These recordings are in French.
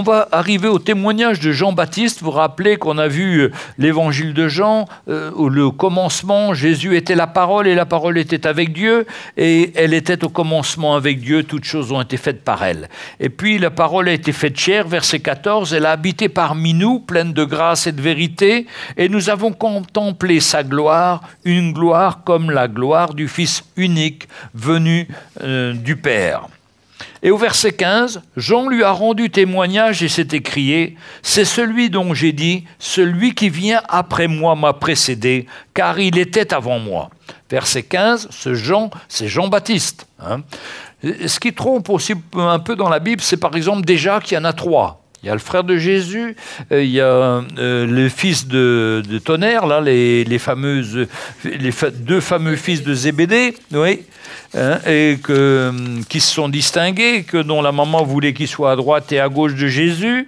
on va arriver au témoignage de Jean-Baptiste. Vous, vous rappelez qu'on a vu euh, l'évangile de Jean, euh, le commencement, Jésus était la parole et la parole était avec Dieu, et elle était au commencement avec Dieu, toutes choses ont été faites par elle. Et puis la parole a été faite chair, verset 14, elle a habité parmi nous, pleine de grâce et de vérité, et nous avons contemplé sa gloire, une gloire comme la gloire du Fils unique venu euh, du Père. Et au verset 15, Jean lui a rendu témoignage et s'est écrié, C'est celui dont j'ai dit, celui qui vient après moi m'a précédé, car il était avant moi. Verset 15, ce Jean, c'est Jean-Baptiste. Hein. Ce qui trompe aussi un peu dans la Bible, c'est par exemple déjà qu'il y en a trois. Il y a le frère de Jésus, euh, il y a euh, le fils de, tonnerre, là, les, fameuses, les deux fameux fils de Zébédée, oui, Hein, et que, hum, qui se sont distingués, que dont la maman voulait qu'ils soient à droite et à gauche de Jésus.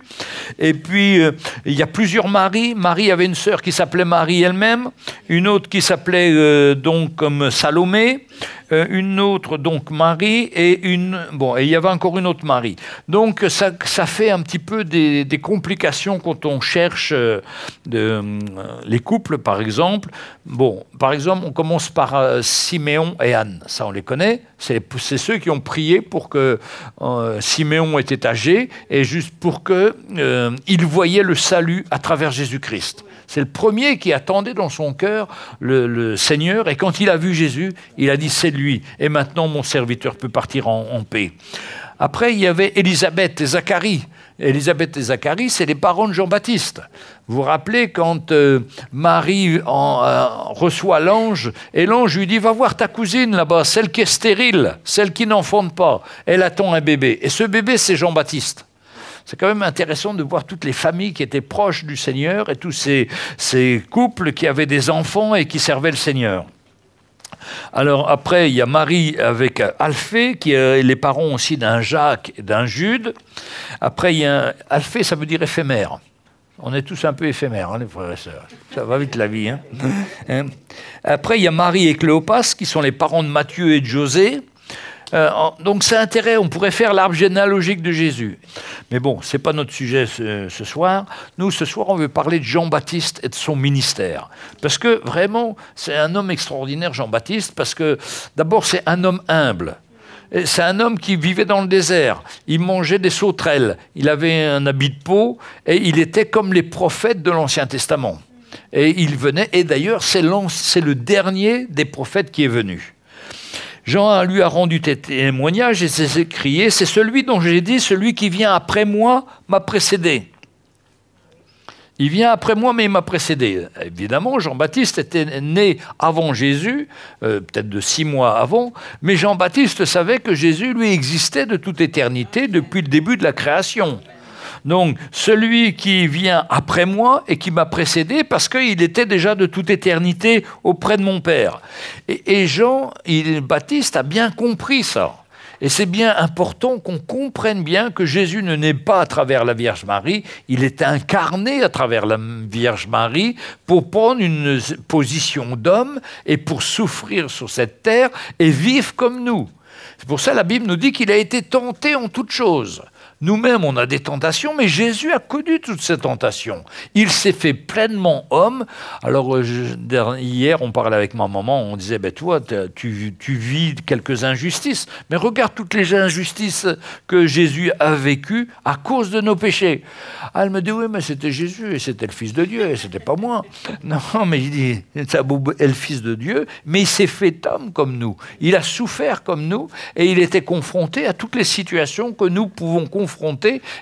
Et puis, euh, il y a plusieurs maris. Marie avait une sœur qui s'appelait Marie elle-même, une autre qui s'appelait euh, donc comme Salomé, euh, une autre donc Marie, et une... Bon, et il y avait encore une autre Marie. Donc, ça, ça fait un petit peu des, complications quand on cherche hum, les couples, par exemple. Bon, par exemple, on commence par euh, Siméon et Anne. Ça, on les connaît. C'est ceux qui ont prié pour que euh, Siméon était âgé et juste pour que euh, il voyait le salut à travers Jésus-Christ. C'est le premier qui attendait dans son cœur le, Seigneur. Et quand il a vu Jésus, il a dit c'est lui. Et maintenant, mon serviteur peut partir en paix. Après, il y avait Élisabeth et Zacharie. Elisabeth et Zacharie, c'est les parents de Jean-Baptiste. Vous vous rappelez quand euh, Marie euh, reçoit l'ange et l'ange lui dit Va voir ta cousine là-bas, celle qui est stérile, celle qui n'enfante pas. Elle attend un bébé. Et ce bébé, c'est Jean-Baptiste. C'est quand même intéressant de voir toutes les familles qui étaient proches du Seigneur et tous ces couples qui avaient des enfants et qui servaient le Seigneur. Alors après, il y a Marie avec Alphée, qui est les parents aussi d'un Jacques et d'un Jude. Après, il y a Alphée, ça veut dire éphémère. On est tous un peu éphémères, hein, les frères et sœurs. Ça va vite la vie. Hein. Hein. Après, il y a Marie et Cléopas, qui sont les parents de Matthieu et de José. Euh, donc c'est intérêt, on pourrait faire l'arbre généalogique de Jésus. Mais bon, ce n'est pas notre sujet ce, ce, soir. Nous, ce soir, on veut parler de Jean-Baptiste et de son ministère. Parce que vraiment, c'est un homme extraordinaire, Jean-Baptiste, parce que d'abord, c'est un homme humble. C'est un homme qui vivait dans le désert. Il mangeait des sauterelles. Il avait un habit de peau et il était comme les prophètes de l'Ancien Testament. Et il venait, et d'ailleurs, c'est le dernier des prophètes qui est venu. Jean lui a rendu témoignage et s'est écrié, c'est celui dont j'ai dit, celui qui vient après moi m'a précédé. Il vient après moi, mais il m'a précédé. Évidemment, Jean-Baptiste était né avant Jésus, euh, peut-être de six mois avant, mais Jean-Baptiste savait que Jésus, lui, existait de toute éternité depuis le début de la création. Donc, celui qui vient après moi et qui m'a précédé parce qu'il était déjà de toute éternité auprès de mon Père. Et, Jean, il, Baptiste, a bien compris ça. Et c'est bien important qu'on comprenne bien que Jésus ne naît pas à travers la Vierge Marie, il est incarné à travers la Vierge Marie pour prendre une position d'homme et pour souffrir sur cette terre et vivre comme nous. C'est pour ça que la Bible nous dit qu'il a été tenté en toutes choses. Nous-mêmes, on a des tentations, mais Jésus a connu toutes ces tentations. Il s'est fait pleinement homme. Alors, euh, hier, on parlait avec ma maman, on disait, ben toi, tu, tu vis quelques injustices, mais regarde toutes les injustices que Jésus a vécues à cause de nos péchés. Ah, elle me dit, oui, mais c'était Jésus, et c'était le Fils de Dieu, et c'était pas moi. Non, mais il dit, ça est le Fils de Dieu, mais il s'est fait homme comme nous. Il a souffert comme nous, et il était confronté à toutes les situations que nous pouvons confronter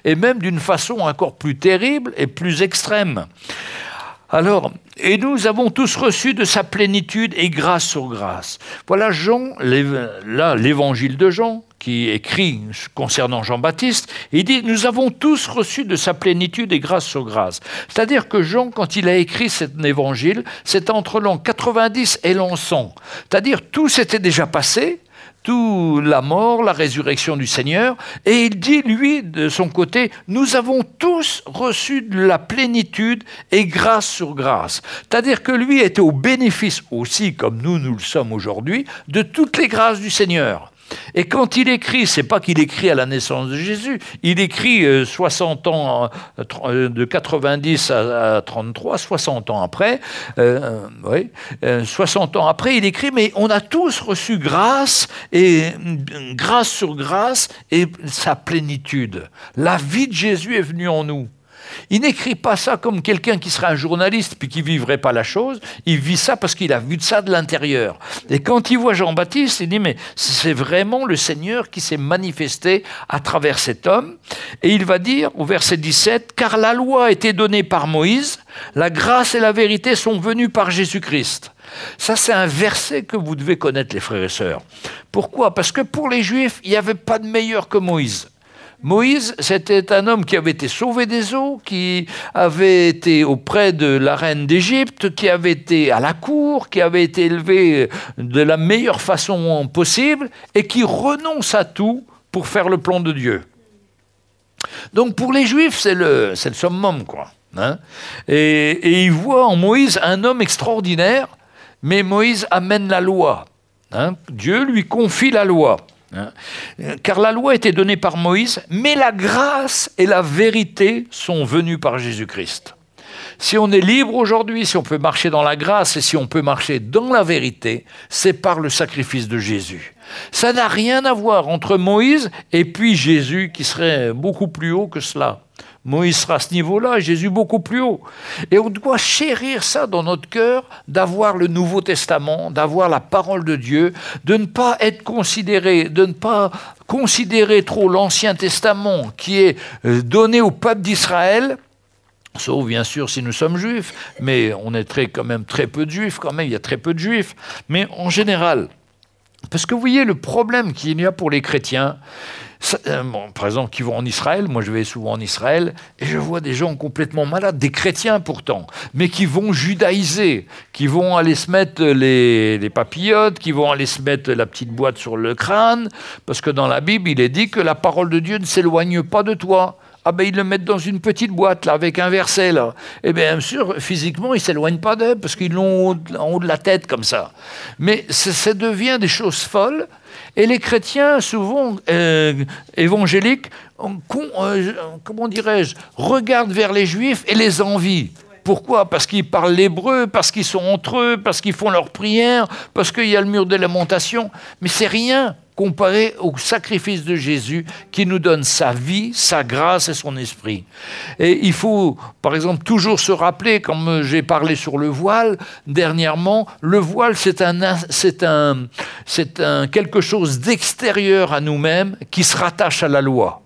et même d'une façon encore plus terrible et plus extrême. Alors, et nous avons tous reçu de sa plénitude et grâce aux grâces. » Voilà Jean, là l'évangile de Jean qui écrit concernant Jean-Baptiste, il dit nous avons tous reçu de sa plénitude et grâce aux grâces. C'est-à-dire que Jean quand il a écrit cet évangile, c'est entre l'an 90 et l'an 100. C'est-à-dire tout s'était déjà passé, tout la mort, la résurrection du Seigneur, et il dit, lui, de son côté, nous avons tous reçu de la plénitude et grâce sur grâce. C'est-à-dire que lui était au bénéfice aussi, comme nous, nous le sommes aujourd'hui, de toutes les grâces du Seigneur. Et quand il écrit, c'est pas qu'il écrit à la naissance de Jésus, il écrit 60 euh, ans, euh, euh, de 90 à 33, 60 ans après, 60 ans après, il écrit, mais on a tous reçu grâce, et grâce sur grâce, et sa plénitude. La vie de Jésus est venue en nous. Il n'écrit pas ça comme quelqu'un qui serait un journaliste puis qui vivrait pas la chose. Il vit ça parce qu'il a vu ça de l'intérieur. Et quand il voit Jean-Baptiste, il dit mais c'est vraiment le Seigneur qui s'est manifesté à travers cet homme. Et il va dire au verset 17, car la loi a été donnée par Moïse, la grâce et la vérité sont venues par Jésus-Christ. Ça, c'est un verset que vous devez connaître, les frères et sœurs. Pourquoi Parce que pour les Juifs, il n'y avait pas de meilleur que Moïse. Moïse, c'était un homme qui avait été sauvé des eaux, qui avait été auprès de la reine d'Égypte, qui avait été à la cour, qui avait été élevé de la meilleure façon possible et qui renonce à tout pour faire le plan de Dieu. Donc pour les Juifs, c'est le, le summum, quoi. Hein. et, ils voient en Moïse un homme extraordinaire, mais Moïse amène la loi. Hein. Dieu lui confie la loi. Hein. Euh, car la loi était donnée par Moïse, mais la grâce et la vérité sont venues par Jésus-Christ. Si on est libre aujourd'hui, si on peut marcher dans la grâce et si on peut marcher dans la vérité, c'est par le sacrifice de Jésus. Ça n'a rien à voir entre Moïse et puis Jésus qui serait beaucoup plus haut que cela. Moïse sera à ce niveau-là, Jésus beaucoup plus haut. Et on doit chérir ça dans notre cœur, d'avoir le Nouveau Testament, d'avoir la parole de Dieu, de ne pas être considéré, de ne pas considérer trop l'Ancien Testament qui est euh, donné au peuple d'Israël. Sauf bien sûr si nous sommes juifs, mais on est très, quand même très peu de juifs, quand même il y a très peu de juifs, mais en général. Parce que vous voyez le problème qu'il y a pour les chrétiens, euh, par exemple, qui vont en Israël, moi je vais souvent en Israël, et je vois des gens complètement malades, des chrétiens pourtant, mais qui vont judaïser, qui vont aller se mettre les, papillotes, qui vont aller se mettre la petite boîte sur le crâne, parce que dans la Bible, il est dit que la parole de Dieu ne s'éloigne pas de toi. Ah ben ils le mettent dans une petite boîte là avec un verset là. Et bien sûr physiquement ils s'éloignent pas d'eux parce qu'ils l'ont en haut de la tête comme ça. Mais ça devient des choses folles et les chrétiens, souvent euh, évangéliques, euh, comment dirais-je, regardent vers les juifs et les envient. Pourquoi Parce qu'ils parlent l'hébreu, parce qu'ils sont entre eux, parce qu'ils font leurs prières, parce qu'il y a le mur de lamentations Mais c'est rien comparé au sacrifice de Jésus qui nous donne sa vie, sa grâce et son esprit. Et il faut, par exemple, toujours se rappeler, comme j'ai parlé sur le voile dernièrement, le voile, c'est un, un, un quelque chose d'extérieur à nous-mêmes qui se rattache à la loi.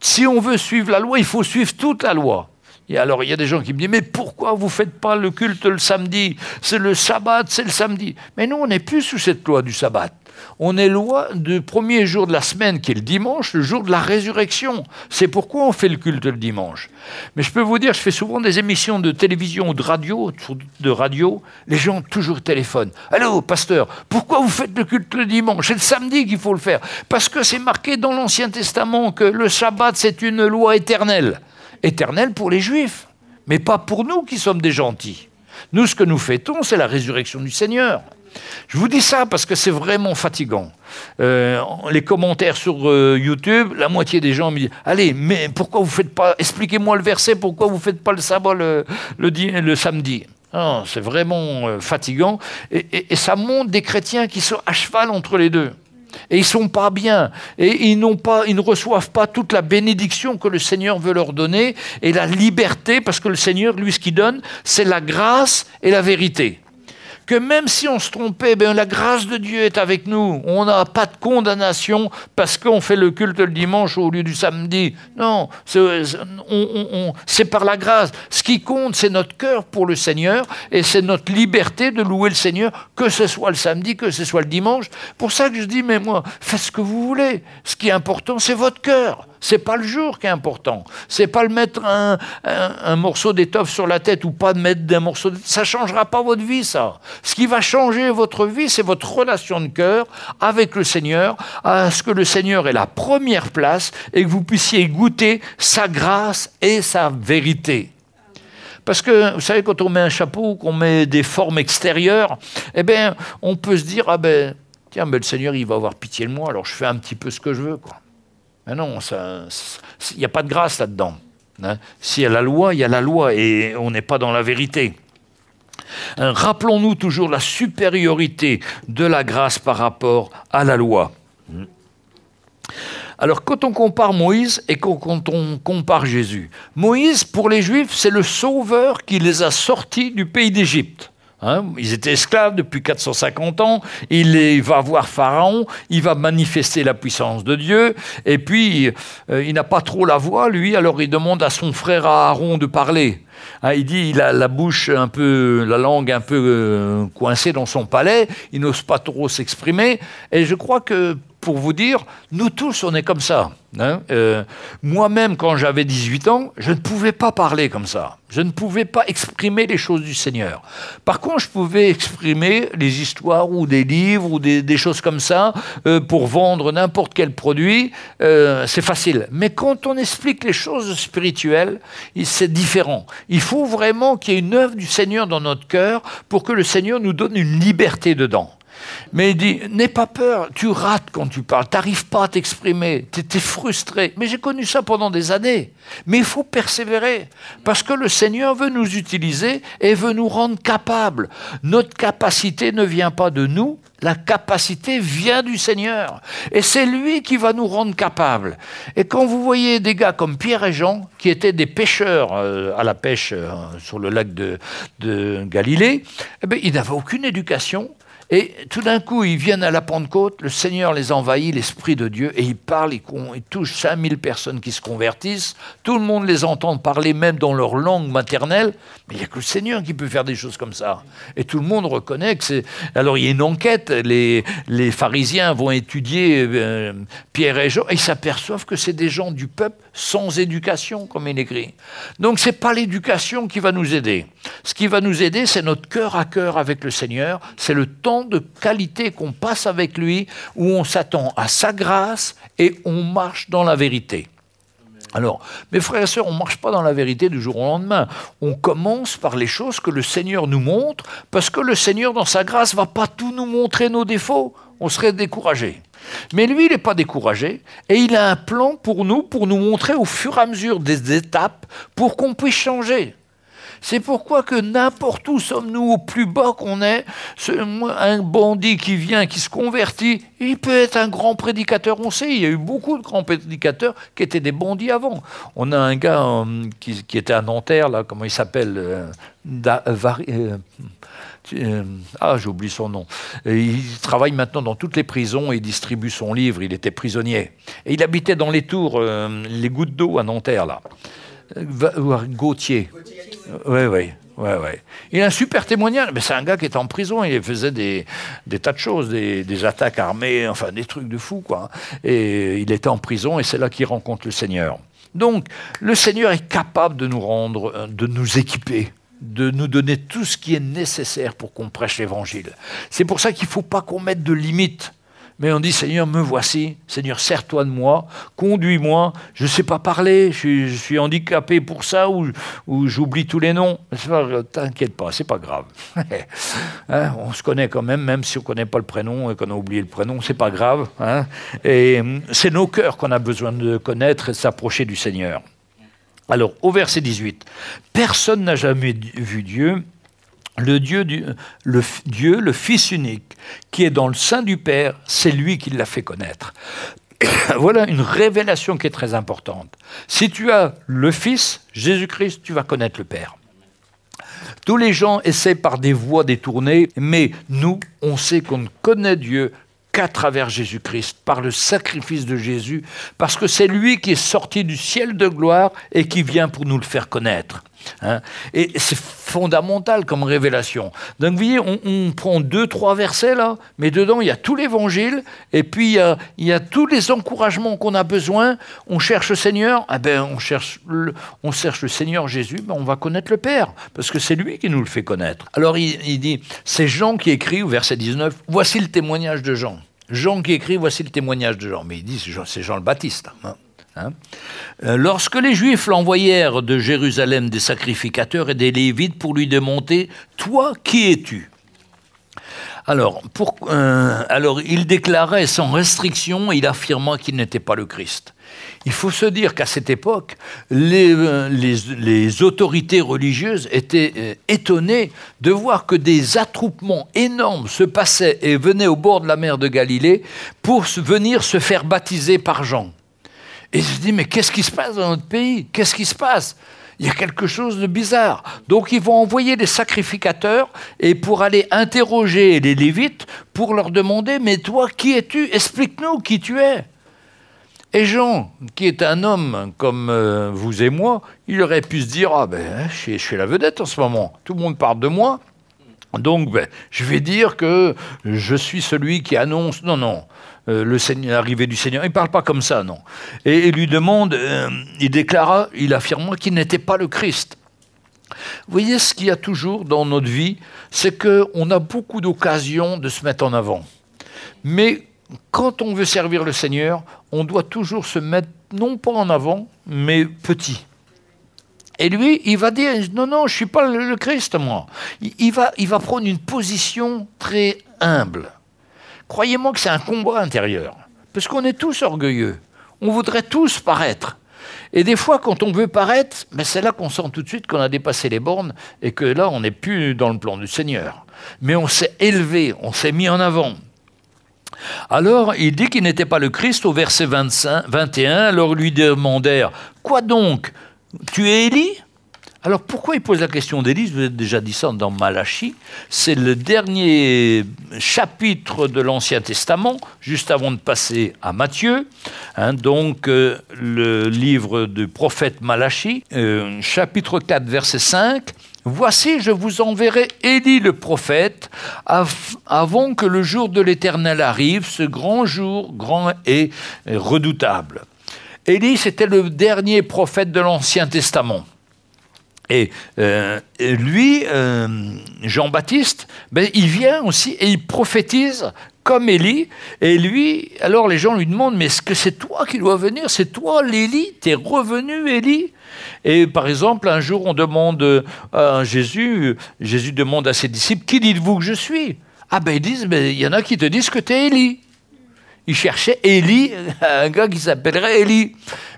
Si on veut suivre la loi, il faut suivre toute la loi. Et alors, il y a des gens qui me disent, mais pourquoi vous faites pas le culte le samedi C'est le sabbat, c'est le samedi. Mais nous, on n'est plus sous cette loi du sabbat on est loin du premier jour de la semaine, qui est le dimanche, le jour de la résurrection. C'est pourquoi on fait le culte le dimanche. Mais je peux vous dire, je fais souvent des émissions de télévision ou de radio, de radio, les gens toujours téléphonent. Allô, pasteur, pourquoi vous faites le culte le dimanche C'est le samedi qu'il faut le faire. Parce que c'est marqué dans l'Ancien Testament que le Shabbat, c'est une loi éternelle. Éternelle pour les Juifs, mais pas pour nous qui sommes des gentils. Nous, ce que nous fêtons, c'est la résurrection du Seigneur. Je vous dis ça parce que c'est vraiment fatigant. Euh, les commentaires sur euh, YouTube, la moitié des gens me disent Allez, mais pourquoi vous faites pas Expliquez-moi le verset, pourquoi vous faites pas le sabbat euh, le, samedi C'est vraiment fatigant. Et, ça montre des chrétiens qui sont à cheval entre les deux et ils sont pas bien et ils n'ont pas ils ne reçoivent pas toute la bénédiction que le Seigneur veut leur donner et la liberté parce que le Seigneur lui ce qu'il donne c'est la grâce et la vérité que même si on se trompait, ben, la grâce de Dieu est avec nous. On n'a pas de condamnation parce qu'on fait le culte le dimanche au lieu du samedi. Non, c'est par la grâce. Ce qui compte, c'est notre cœur pour le Seigneur et c'est notre liberté de louer le Seigneur, que ce soit le samedi, que ce soit le dimanche. Pour ça que je dis, mais moi, faites ce que vous voulez. Ce qui est important, c'est votre cœur. C'est pas le jour qui est important. C'est pas le mettre un, morceau d'étoffe sur la tête ou pas de mettre d'un morceau. De... Ça changera pas votre vie, ça. Ce qui va changer votre vie, c'est votre relation de cœur avec le Seigneur, à ce que le Seigneur est la première place et que vous puissiez goûter sa grâce et sa vérité. Parce que, vous savez, quand on met un chapeau, qu'on met des formes extérieures, eh bien, on peut se dire, ah ben, tiens, mais le Seigneur, il va avoir pitié de moi, alors je fais un petit peu ce que je veux, quoi. Mais non, il n'y a pas de grâce là-dedans. Hein. S'il y a la loi, il y a la loi et on n'est pas dans la vérité. Hein, rappelons-nous toujours la supériorité de la grâce par rapport à la loi. Hmm. Alors quand on compare Moïse et quand on compare Jésus, Moïse, pour les Juifs, c'est le sauveur qui les a sortis du pays d'Égypte. Hein, ils étaient esclaves depuis 450 ans. Il, va voir Pharaon, il va manifester la puissance de Dieu. Et puis, euh, il n'a pas trop la voix, lui, alors il demande à son frère Aaron de parler. Hein, il dit, il a la bouche un peu, la langue un peu euh, coincée dans son palais, il n'ose pas trop s'exprimer. Et je crois que pour vous dire, nous tous, on est comme ça. Hein. Euh, moi-même, quand j'avais 18 ans, je ne pouvais pas parler comme ça. Je ne pouvais pas exprimer les choses du Seigneur. Par contre, je pouvais exprimer les histoires ou des livres ou des, choses comme ça euh, pour vendre n'importe quel produit. Euh, c'est facile. Mais quand on explique les choses spirituelles, c'est différent. Il faut vraiment qu'il y ait une œuvre du Seigneur dans notre cœur pour que le Seigneur nous donne une liberté dedans. Mais il dit, n'aie pas peur, tu rates quand tu parles, tu t'arrives pas à t'exprimer, tu es frustré. Mais j'ai connu ça pendant des années. Mais il faut persévérer, parce que le Seigneur veut nous utiliser et veut nous rendre capables. Notre capacité ne vient pas de nous, la capacité vient du Seigneur. Et c'est lui qui va nous rendre capables. Et quand vous voyez des gars comme Pierre et Jean, qui étaient des pêcheurs euh, à la pêche euh, sur le lac de, Galilée, eh ben, ils n'avaient aucune éducation. Et tout d'un coup, ils viennent à la Pentecôte, le Seigneur les envahit, l'Esprit de Dieu, et ils parlent, ils, touchent 5000 personnes qui se convertissent, tout le monde les entend parler même dans leur langue maternelle, mais il n'y a que le Seigneur qui peut faire des choses comme ça. Et tout le monde reconnaît que c'est... Alors il y a une enquête, les, les pharisiens vont étudier euh, Pierre et Jean, et ils s'aperçoivent que c'est des gens du peuple sans éducation, comme il écrit. Donc ce n'est pas l'éducation qui va nous aider. Ce qui va nous aider, c'est notre cœur à cœur avec le Seigneur, c'est le temps de qualité qu'on passe avec lui, où on s'attend à sa grâce et on marche dans la vérité. Alors, mes frères et sœurs, on ne marche pas dans la vérité du jour au lendemain. On commence par les choses que le Seigneur nous montre, parce que le Seigneur, dans sa grâce, va pas tout nous montrer nos défauts. On serait découragé. Mais lui, il n'est pas découragé, et il a un plan pour nous, pour nous montrer au fur et à mesure des étapes, pour qu'on puisse changer. C'est pourquoi que n'importe où sommes-nous, au plus bas qu'on est, un bandit qui vient, qui se convertit, il peut être un grand prédicateur. On sait, il y a eu beaucoup de grands prédicateurs qui étaient des bandits avant. On a un gars euh, qui, était à Nanterre, là, comment il s'appelle euh, euh, euh ah, j'oublie son nom. il travaille maintenant dans toutes les prisons et distribue son livre. Il était prisonnier. Et il habitait dans les tours, les gouttes d'eau à Nanterre, là. Gauthier. Oui, oui. Ouais, ouais. Il a un super témoignage. Mais c'est un gars qui est en prison. Il faisait des, tas de choses, des, attaques armées, enfin des trucs de fou, quoi. Et il était en prison et c'est là qu'il rencontre le Seigneur. Donc, le Seigneur est capable de nous rendre, euh, de nous équiper de nous donner tout ce qui est nécessaire pour qu'on prêche l'évangile. C'est pour ça qu'il ne faut pas qu'on mette de limites mais on dit Seigneur, me voici, Seigneur, serre toi de moi, conduis-moi, je ne sais pas parler, je suis, handicapé pour ça, ou, j'oublie tous les noms. T'inquiète pas, c'est pas grave. Hein, on se connaît quand même, même si on ne connaît pas le prénom et qu'on a oublié le prénom, c'est pas grave. Hein. Et hum, c'est nos cœurs qu'on a besoin de connaître et s'approcher du Seigneur. Alors, au verset 18, personne n'a jamais vu Dieu, le Dieu, du, le Dieu, le Fils unique, qui est dans le sein du Père, c'est lui qui l'a fait connaître. voilà une révélation qui est très importante. Si tu as le Fils, Jésus-Christ, tu vas connaître le Père. Tous les gens essaient par des voies détournées, mais nous, on sait qu'on ne connaît Dieu qu'à travers Jésus-Christ, par le sacrifice de Jésus, parce que c'est lui qui est sorti du ciel de gloire et qui vient pour nous le faire connaître. Hein. Et c'est fondamental comme révélation. Donc vous voyez, on, prend deux, trois versets là, mais dedans il y a tout l'évangile, et puis euh, il y, a, tous les encouragements qu'on a besoin. On cherche le Seigneur, ah ben, on, cherche le, on cherche le Seigneur Jésus, ben, on va connaître le Père, parce que c'est lui qui nous le fait connaître. Alors il, dit, c'est Jean qui écrit au verset 19, voici le témoignage de Jean. Jean qui écrit, voici le témoignage de Jean. Mais il dit, c'est Jean, le Baptiste. Hein. Hein. Euh, lorsque les Juifs l'envoyèrent de Jérusalem des sacrificateurs et des Lévites pour lui démonter, Toi, qui es-tu alors, euh, alors, il déclarait sans restriction, il affirma qu'il n'était pas le Christ. Il faut se dire qu'à cette époque, les, euh, autorités religieuses étaient étonnées de voir que des attroupements énormes se passaient et venaient au bord de la mer de Galilée pour venir se faire baptiser par Jean. Et je dis, mais qu'est-ce qui se passe dans notre pays Qu'est-ce qui se passe il y a quelque chose de bizarre. Donc ils vont envoyer des sacrificateurs et pour aller interroger les Lévites pour leur demander mais toi qui es-tu Explique-nous qui tu es. Et Jean, qui est un homme comme euh, vous et moi, il aurait pu se dire ah ben hein, je, suis la vedette en ce moment, tout le monde parle de moi. Donc ben, je vais dire que je suis celui qui annonce. Non non, euh, l'arrivée du Seigneur. Il ne parle pas comme ça, non. Et il lui demande, euh, il déclara, il affirma qu'il n'était pas le Christ. Vous voyez, ce qu'il y a toujours dans notre vie, c'est qu'on a beaucoup d'occasions de se mettre en avant. Mais quand on veut servir le Seigneur, on doit toujours se mettre, non pas en avant, mais petit. Et lui, il va dire, non, non, je ne suis pas le Christ, moi. Il va, il va prendre une position très humble. Croyez-moi que c'est un combat intérieur, parce qu'on est tous orgueilleux. On voudrait tous paraître. Et des fois, quand on veut paraître, ben, c'est là qu'on sent tout de suite qu'on a dépassé les bornes et que là, on n'est plus dans le plan du Seigneur. Mais on s'est élevé, on s'est mis en avant. Alors, il dit qu'il n'était pas le Christ au verset 25, 21. Alors lui demandèrent Quoi donc Tu es Élie alors pourquoi il pose la question d'Élise Vous avez déjà dit ça dans Malachie. C'est le dernier chapitre de l'Ancien Testament, juste avant de passer à Matthieu. Hein. donc euh, le livre du prophète Malachie, euh, chapitre 4, verset 5. Voici, je vous enverrai Élie le prophète avant que le jour de l'Éternel arrive, ce grand jour, grand et redoutable. Élie, c'était le dernier prophète de l'Ancien Testament. Euh, et, lui, euh, Jean-Baptiste, ben, il vient aussi et il prophétise comme Élie. Et lui, alors les gens lui demandent, mais est-ce que c'est toi qui dois venir C'est toi l'Élie T'es revenu Élie Et par exemple, un jour, on demande euh, à Jésus, Jésus demande à ses disciples, qui dites-vous que je suis Ah ben ils disent, ben, il y en a qui te disent que t'es Élie. Il cherchait Élie, euh, un gars qui s'appellerait Élie.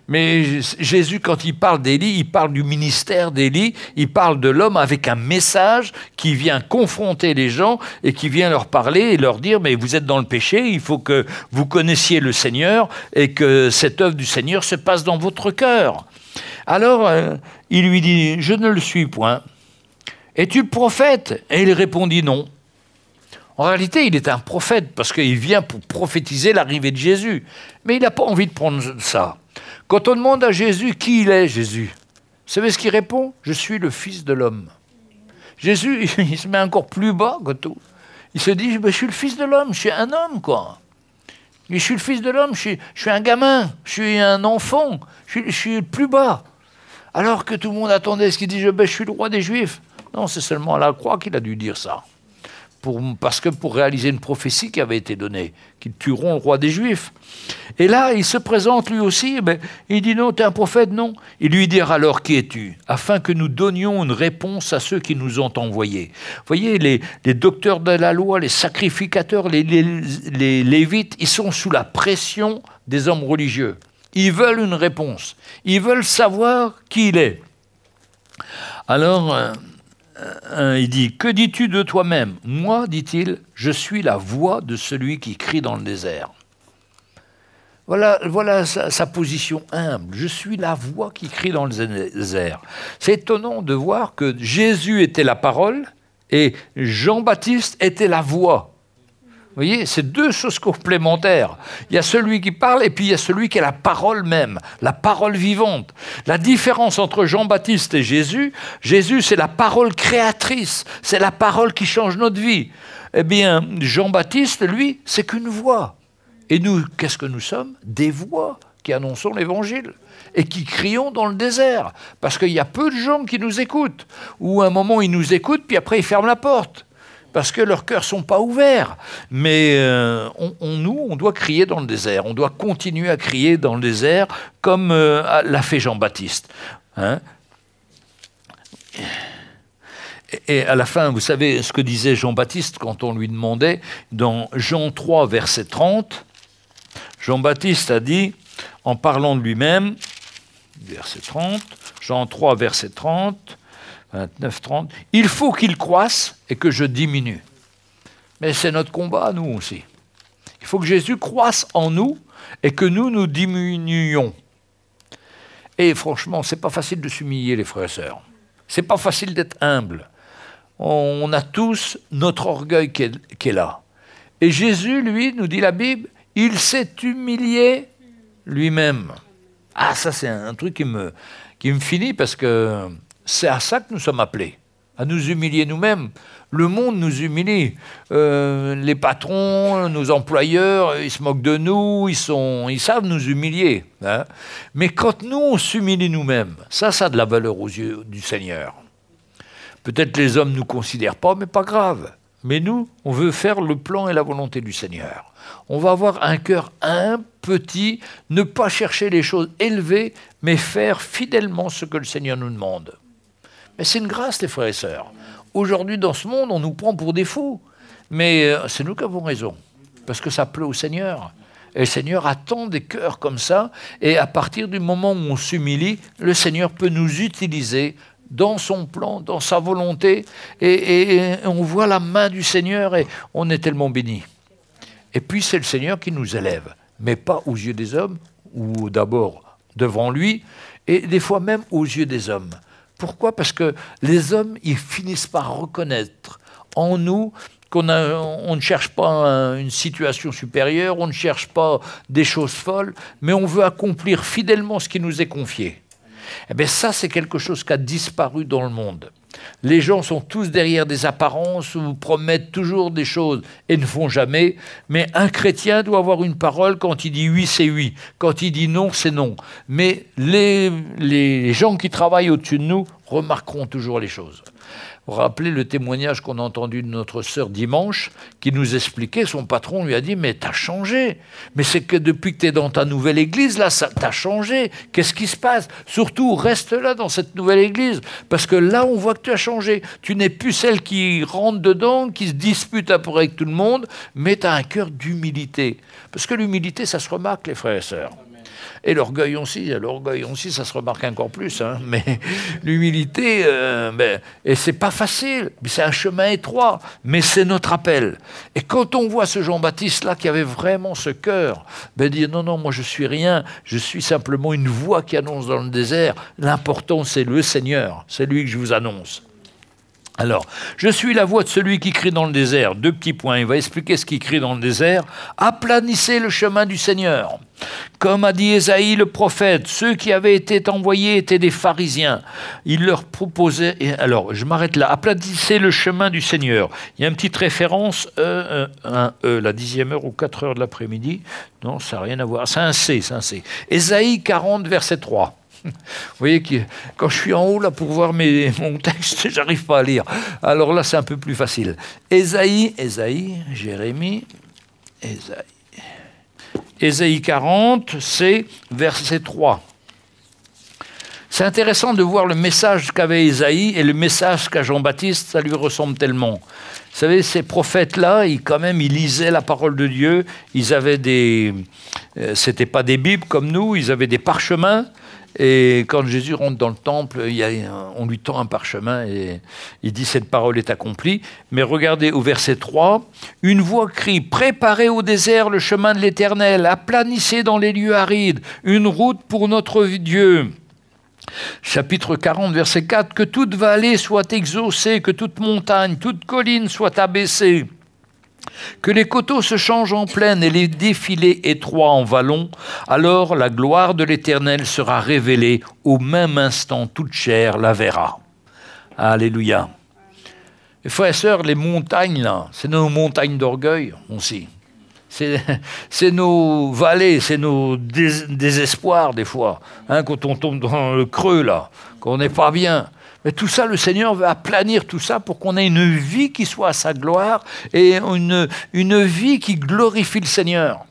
Mais Jésus, quand il parle d'Élie, il parle du ministère d'Élie, il parle de l'homme avec un message qui vient confronter les gens et qui vient leur parler et leur dire, mais vous êtes dans le péché, il faut que vous connaissiez le Seigneur et que cette œuvre du Seigneur se passe dans votre cœur. Alors, euh, il lui dit, je ne le suis point. Es-tu le prophète Et il répondit non. En réalité, il est un prophète parce qu'il vient pour prophétiser l'arrivée de Jésus. Mais il n'a pas envie de prendre ça. Quand on demande à Jésus qui il est, Jésus, vous savez ce qu'il répond Je suis le Fils de l'homme. Jésus, il se met encore plus bas que tout. Il se dit Je suis le Fils de l'homme, je suis un homme, quoi. Je suis le Fils de l'homme, je suis, un gamin, je suis un enfant, je suis, le plus bas. Alors que tout le monde attendait ce qu'il dit Je, ben, je suis le roi des Juifs. Non, c'est seulement à la croix qu'il a dû dire ça parce que pour réaliser une prophétie qui avait été donnée, qu'ils tueront le roi des Juifs. Et là, il se présente lui aussi, mais eh ben, il dit non, tu es un prophète, non. Il lui dira alors, qui es-tu Afin que nous donnions une réponse à ceux qui nous ont envoyés. Vous voyez, les, docteurs de la loi, les sacrificateurs, les, lévites, ils sont sous la pression des hommes religieux. Ils veulent une réponse. Ils veulent savoir qui il est. Alors... Euh, il dit, que dis-tu de toi-même Moi, dit-il, je suis la voix de celui qui crie dans le désert. Voilà, voilà sa, sa, position humble. Je suis la voix qui crie dans le désert. C'est étonnant de voir que Jésus était la parole et Jean-Baptiste était la voix voyez, c'est deux choses complémentaires. Il y a celui qui parle et puis il y a celui qui est la parole même, la parole vivante. La différence entre Jean-Baptiste et Jésus, Jésus c'est la parole créatrice, c'est la parole qui change notre vie. Eh bien, Jean-Baptiste, lui, c'est qu'une voix. Et nous, qu'est-ce que nous sommes Des voix qui annonçons l'Évangile et qui crions dans le désert, parce qu'il y a peu de gens qui nous écoutent, ou à un moment ils nous écoutent, puis après ils ferment la porte parce que leurs cœurs sont pas ouverts. Mais euh, on, nous, on doit crier dans le désert. On doit continuer à crier dans le désert comme euh, l'a fait Jean-Baptiste. Hein. et à la fin, vous savez ce que disait Jean-Baptiste quand on lui demandait, dans Jean 3, verset 30, Jean-Baptiste a dit, en parlant de lui-même, verset 30, Jean 3, verset 30, 29, 30. Il faut qu'il croisse et que je diminue. Mais c'est notre combat, nous aussi. Il faut que Jésus croisse en nous et que nous nous diminuions. Et franchement, c'est pas facile de s'humilier, les frères et sœurs. C'est pas facile d'être humble. On a tous notre orgueil qui est, là. Et Jésus, lui, nous dit la Bible, il s'est humilié lui-même. Ah, ça, c'est un truc qui me, qui me finit parce que c'est à ça que nous sommes appelés, à nous humilier nous-mêmes. Le monde nous humilie. Euh, les patrons, nos employeurs, ils se moquent de nous, ils, sont, ils savent nous humilier. Hein. Mais quand nous, on s'humilie nous-mêmes, ça, ça a de la valeur aux yeux du Seigneur. Peut-être les hommes ne nous considèrent pas, mais pas grave. Mais nous, on veut faire le plan et la volonté du Seigneur. On va avoir un cœur un petit, ne pas chercher les choses élevées, mais faire fidèlement ce que le Seigneur nous demande. Mais c'est une grâce, les frères et sœurs. Aujourd'hui, dans ce monde, on nous prend pour des fous. Mais euh, c'est nous qui avons raison, parce que ça pleut au Seigneur. Et le Seigneur attend des cœurs comme ça, et à partir du moment où on s'humilie, le Seigneur peut nous utiliser dans son plan, dans sa volonté, et on voit la main du Seigneur, et on est tellement béni. Et puis c'est le Seigneur qui nous élève, mais pas aux yeux des hommes, ou d'abord devant lui, et des fois même aux yeux des hommes. Pourquoi Parce que les hommes, ils finissent par reconnaître en nous qu'on ne cherche pas une situation supérieure, on ne cherche pas des choses folles, mais on veut accomplir fidèlement ce qui nous est confié. Eh bien ça, c'est quelque chose qui a disparu dans le monde. Les gens sont tous derrière des apparences ou promettent toujours des choses et ne font jamais. Mais un chrétien doit avoir une parole quand il dit oui, c'est oui. Quand il dit non, c'est non. Mais les, les gens qui travaillent au-dessus de nous remarqueront toujours les choses rappeler le témoignage qu'on a entendu de notre sœur dimanche, qui nous expliquait, son patron lui a dit, mais t'as changé, mais c'est que depuis que t'es dans ta nouvelle église, là, t'as changé, qu'est-ce qui se passe Surtout, reste là dans cette nouvelle église, parce que là, on voit que tu as changé. Tu n'es plus celle qui rentre dedans, qui se dispute après avec tout le monde, mais tu un cœur d'humilité. Parce que l'humilité, ça se remarque, les frères et sœurs. Et l'orgueil aussi, l'orgueil aussi, ça se remarque encore plus. Hein. mais l'humilité, euh, ben, et c'est pas facile, c'est un chemin étroit, mais c'est notre appel. Et quand on voit ce Jean-Baptiste là qui avait vraiment ce cœur, ben dire non, non, moi je suis rien, je suis simplement une voix qui annonce dans le désert. L'important c'est le Seigneur, c'est lui que je vous annonce. Alors, je suis la voix de celui qui crie dans le désert. Deux petits points. Il va expliquer ce qui crie dans le désert. Aplanissez le chemin du Seigneur. Comme a dit Esaïe le prophète, ceux qui avaient été envoyés étaient des pharisiens. Il leur proposait. alors, je m'arrête là. Aplanissez le chemin du Seigneur. Il y a une petite référence euh, euh, euh, la dixième heure ou quatre heures de l'après-midi. Non, ça n'a rien à voir. C'est un C, c'est un C. Esaïe 40, verset 3. Vous voyez que quand je suis en haut là pour voir mon texte, j'arrive pas à lire. Alors là, c'est un peu plus facile. Ésaïe, Ésaïe, Jérémie, Ésaïe. Ésaïe 40, c'est verset 3. C'est intéressant de voir le message qu'avait Ésaïe et le message qu'a Jean-Baptiste, ça lui ressemble tellement. Vous savez, ces prophètes-là, ils, quand même, ils lisaient la parole de Dieu, ils avaient des... Euh, c'était pas des Bibles comme nous, ils avaient des parchemins, et quand Jésus rentre dans le temple, on lui tend un parchemin et il dit Cette parole est accomplie. Mais regardez au verset 3, une voix crie Préparez au désert le chemin de l'Éternel, aplanissez dans les lieux arides une route pour notre Dieu. Chapitre 40, verset 4, Que toute vallée soit exaucée, que toute montagne, toute colline soit abaissée que les coteaux se changent en plaine et les défilés étroits en vallons, alors la gloire de l'Éternel sera révélée, au même instant toute chair la verra. Alléluia. frères et sœurs, les montagnes, là, c'est nos montagnes d'orgueil, on sait. C'est nos vallées, c'est nos désespoirs des fois, hein, quand on tombe dans le creux, là, quand on n'est pas bien. Mais tout ça, le Seigneur va aplanir tout ça pour qu'on ait une vie qui soit à sa gloire et une, vie qui glorifie le Seigneur.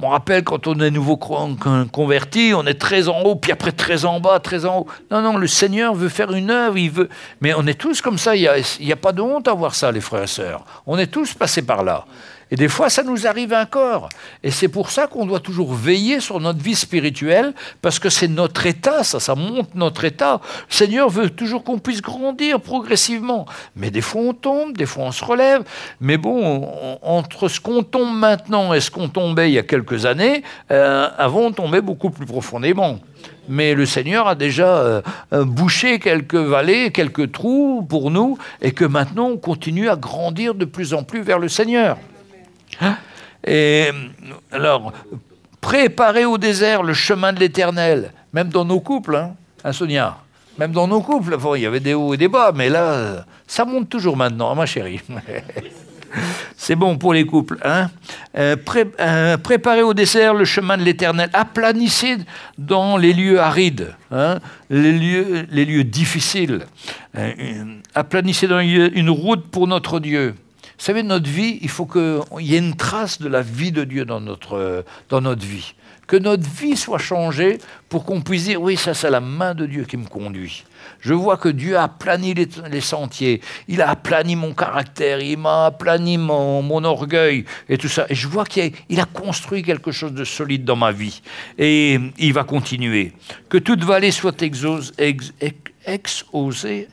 On rappelle quand on est nouveau converti, on est très en haut, puis après très en bas, très en haut. Non, non, le Seigneur veut faire une œuvre, il veut. Mais on est tous comme ça, il n'y a, a, pas de honte à voir ça, les frères et sœurs. On est tous passés par là. Et des fois, ça nous arrive encore. Et c'est pour ça qu'on doit toujours veiller sur notre vie spirituelle, parce que c'est notre état, ça, ça monte notre état. Le Seigneur veut toujours qu'on puisse grandir progressivement. Mais des fois, on tombe, des fois, on se relève. Mais bon, entre ce qu'on tombe maintenant et ce qu'on tombait il y a quelques années, euh, avant, on tombait beaucoup plus profondément mais le Seigneur a déjà euh, euh, bouché quelques vallées, quelques trous pour nous, et que maintenant on continue à grandir de plus en plus vers le Seigneur. Et alors, préparez au désert le chemin de l'éternel, même dans nos couples, hein, hein Sonia Même dans nos couples, il y avait des hauts et des bas, mais là, ça monte toujours maintenant, hein, ma chérie. C'est bon pour les couples. Hein euh, euh, préparez au désert le chemin de l'éternel. Aplanissez dans les lieux arides, hein, les, lieux, difficiles. Euh, aplanissez dans une route pour notre Dieu. Vous savez, notre vie, il faut qu'il y ait une trace de la vie de Dieu dans notre, dans notre vie. Que notre vie soit changée pour qu'on puisse dire, oui, ça c'est la main de Dieu qui me conduit. Je vois que Dieu a aplani les, sentiers, il a aplani mon caractère, il m'a aplani mon, orgueil et tout ça. Et je vois qu'il a, construit quelque chose de solide dans ma vie. Et il va continuer. Que toute vallée soit exauce, ex-osé,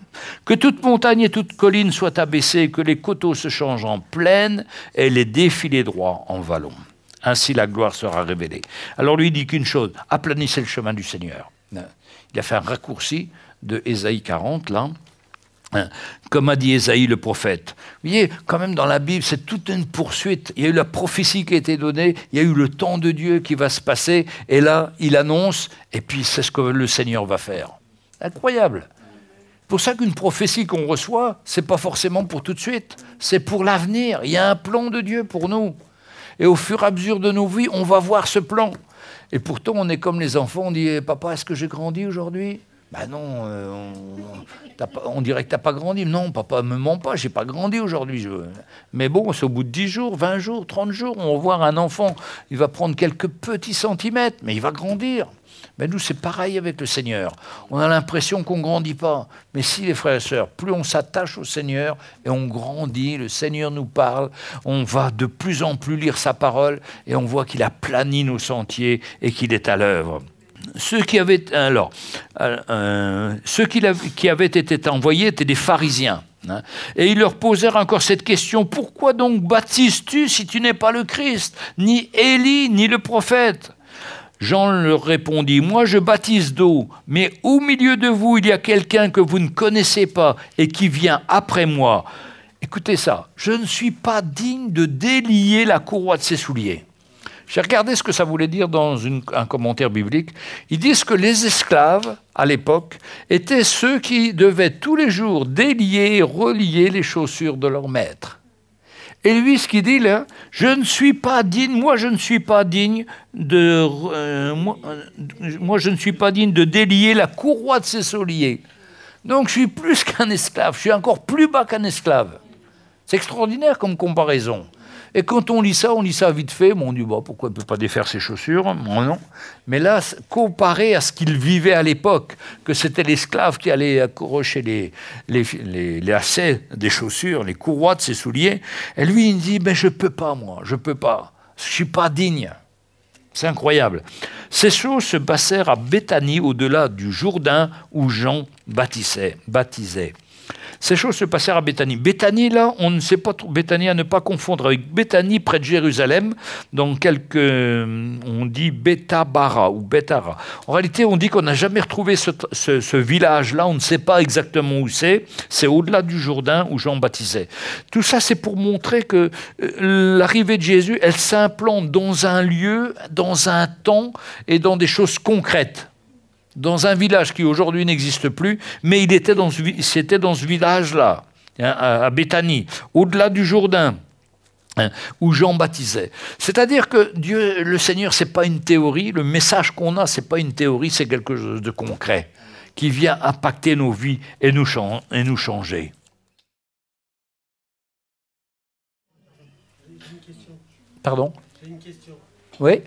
Que toute montagne et toute colline soit abaissées, que les coteaux se changent en plaine et les défilés droits en vallons. Ainsi la gloire sera révélée. Alors lui dit qu'une chose, aplanissez le chemin du Seigneur. Il a fait un raccourci de Ésaïe 40, là. Hein, comme a dit Ésaïe le prophète. Vous voyez, quand même dans la Bible, c'est toute une poursuite. Il y a eu la prophétie qui a été donnée, il y a eu le temps de Dieu qui va se passer, et là, il annonce, et puis c'est ce que le Seigneur va faire. Incroyable. Pour ça qu'une prophétie qu'on reçoit, c'est pas forcément pour tout de suite, c'est pour l'avenir. Il y a un plan de Dieu pour nous. Et au fur et à mesure de nos vies, on va voir ce plan. Et pourtant, on est comme les enfants, on dit eh, Papa, est-ce que j'ai grandi aujourd'hui Ben non, euh, on, dirait que t'as pas grandi. Non, papa, me mens pas, j'ai pas grandi aujourd'hui. Mais bon, c'est au bout de 10 jours, 20 jours, 30 jours, on va voir un enfant, il va prendre quelques petits centimètres, mais il va grandir. Mais ben, nous, c'est pareil avec le Seigneur. On a l'impression qu'on ne grandit pas. Mais si les frères et sœurs, plus on s'attache au Seigneur et on grandit, le Seigneur nous parle, on va de plus en plus lire sa parole et on voit qu'il a plani nos sentiers et qu'il est à l'œuvre. Ceux qui avaient, alors, euh, ceux qui avaient été envoyés étaient des pharisiens. Hein. Et ils leur posèrent encore cette question, pourquoi donc baptises-tu si tu n'es pas le Christ, ni Élie, ni le prophète Jean leur répondit, Moi je baptise d'eau, mais au milieu de vous, il y a quelqu'un que vous ne connaissez pas et qui vient après moi. Écoutez ça, je ne suis pas digne de délier la courroie de ses souliers. J'ai regardé ce que ça voulait dire dans un commentaire biblique. Ils disent que les esclaves, à l'époque, étaient ceux qui devaient tous les jours délier, et relier les chaussures de leur maître. Et lui, ce qu'il dit là, je ne suis pas digne, moi je ne suis pas digne de, euh, euh, moi, je ne suis pas digne de délier la courroie de ses souliers. Donc je suis plus qu'un esclave, je suis encore plus bas qu'un esclave. C'est extraordinaire comme comparaison. Et quand on lit ça, on lit ça vite fait, mais on dit pourquoi il ne peut pas défaire ses chaussures non. Mais là, comparé à ce qu'il vivait à l'époque, que c'était l'esclave qui allait accrocher les, lacets des chaussures, les courroies de ses souliers, et lui, il dit mais je ne peux pas, moi, je ne peux pas, je ne suis pas digne. C'est incroyable. Ces choses se passèrent à Béthanie, au-delà du Jourdain, où Jean baptisait. baptisait. Ces choses se passèrent à Béthanie. Béthanie, là, on ne sait pas trop. Béthanie, à ne pas confondre avec Béthanie, près de Jérusalem, dans quelques. Euh, on dit Bétabara ou Bétara. En réalité, on dit qu'on n'a jamais retrouvé ce, ce village-là, on ne sait pas exactement où c'est. C'est au-delà du Jourdain où Jean baptisait. Tout ça, c'est pour montrer que euh, l'arrivée de Jésus, elle s'implante dans un lieu, dans un temps et dans des choses concrètes dans un village qui aujourd'hui n'existe plus, mais il était dans c'était dans ce village-là, hein, à Béthanie, au-delà du Jourdain. Hein, où Jean baptisait. C'est-à-dire que Dieu, le Seigneur, c'est pas une théorie. Le message qu'on a, ce n'est pas une théorie, c'est quelque chose de concret qui vient impacter nos vies et nous, et nous changer. Pardon J'ai une question. Oui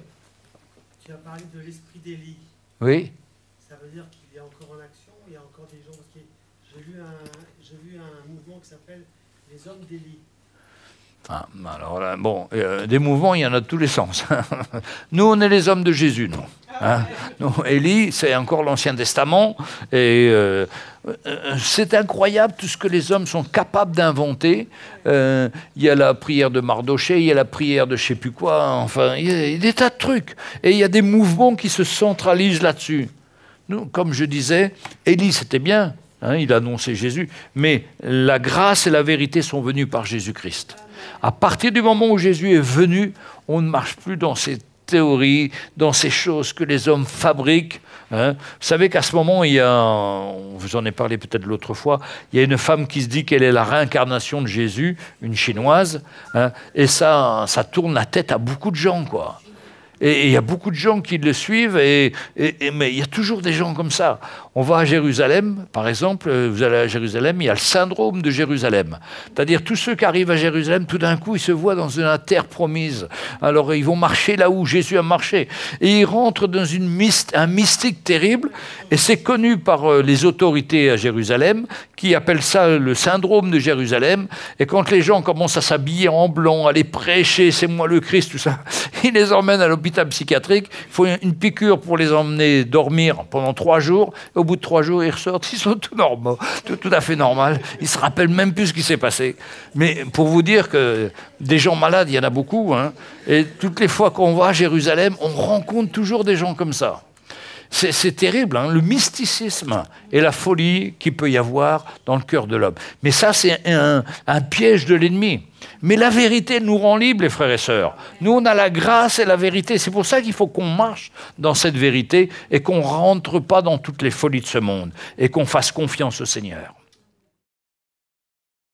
Tu as parlé de l'esprit d'Élie. Oui. Les hommes ah, bah alors, bon, euh, des mouvements, il y en a de tous les sens. nous, on est les hommes de Jésus, non ah hein. Élie, c'est encore l'Ancien Testament. Et euh, euh, c'est incroyable tout ce que les hommes sont capables d'inventer. Il y a la prière de Mardoché, il y a la prière de je ne sais plus quoi. Enfin, il y, a des tas de trucs. Et il y a des mouvements qui se centralisent là-dessus. Nous, comme je disais, Élie, c'était bien. Hein, il annonçait Jésus, mais la grâce et la vérité sont venues par Jésus-Christ. À partir du moment où Jésus est venu, on ne marche plus dans ces théories, dans ces choses que les hommes fabriquent. Hein. Vous savez qu'à ce moment, il y a, on vous en ai parlé peut-être l'autre fois, il y a une femme qui se dit qu'elle est la réincarnation de Jésus, une chinoise, hein. et ça, ça tourne la tête à beaucoup de gens, quoi. Et il y a beaucoup de gens qui le suivent, mais il y a toujours des gens comme ça. On va à Jérusalem, par exemple, euh, vous allez à Jérusalem, il y a le syndrome de Jérusalem. C'est-à-dire tous ceux qui arrivent à Jérusalem, tout d'un coup, ils se voient dans une terre promise. Alors ils vont marcher là où Jésus a marché. Et ils rentrent dans un mystique terrible. Et c'est connu par euh, les autorités à Jérusalem qui appellent ça le syndrome de Jérusalem. Et quand les gens commencent à s'habiller en blanc, à les prêcher, c'est moi le Christ, tout ça, ils les emmènent à l'hôpital psychiatrique. Il faut une piqûre pour les emmener dormir pendant trois jours bout de trois jours, ils ressortent, ils sont tout tout, à fait normal. Ils se rappellent même plus ce qui s'est passé. Mais pour vous dire que des gens malades, il y en a beaucoup. Hein. et toutes les fois qu'on va à Jérusalem, on rencontre toujours des gens comme ça. C'est terrible, hein. le mysticisme et la folie qu'il peut y avoir dans le cœur de l'homme. Mais ça, c'est un piège de l'ennemi. Mais la vérité nous rend libres, les frères et sœurs. Nous, on a la grâce et la vérité. C'est pour ça qu'il faut qu'on marche dans cette vérité et qu'on ne rentre pas dans toutes les folies de ce monde et qu'on fasse confiance au Seigneur.